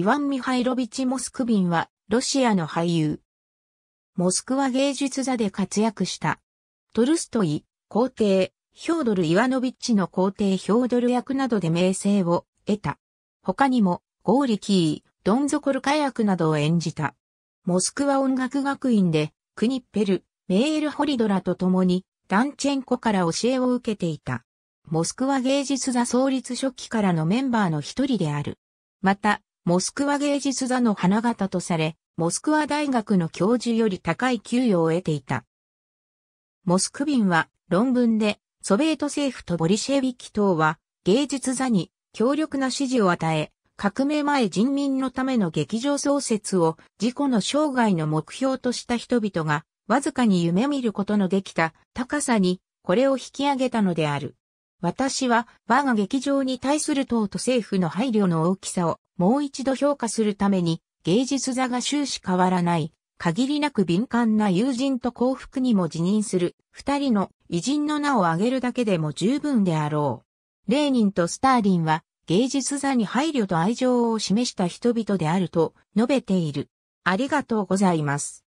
イワン・ミハイロビチ・モスクビンは、ロシアの俳優。モスクワ芸術座で活躍した。トルストイ、皇帝、ヒョードル・イワノビッチの皇帝ヒョードル役などで名声を得た。他にも、ゴーリキー、ドンゾコルカ役などを演じた。モスクワ音楽学院で、クニッペル、メール・ホリドラと共に、ダンチェンコから教えを受けていた。モスクワ芸術座創立初期からのメンバーの一人である。また、モスクワ芸術座の花形とされ、モスクワ大学の教授より高い給与を得ていた。モスクビンは論文で、ソビエト政府とボリシェビキ等は芸術座に強力な支持を与え、革命前人民のための劇場創設を自己の生涯の目標とした人々がわずかに夢見ることのできた高さにこれを引き上げたのである。私は我が劇場に対する党と政府の配慮の大きさをもう一度評価するために芸術座が終始変わらない限りなく敏感な友人と幸福にも辞任する二人の偉人の名を挙げるだけでも十分であろう。レーニンとスターリンは芸術座に配慮と愛情を示した人々であると述べている。ありがとうございます。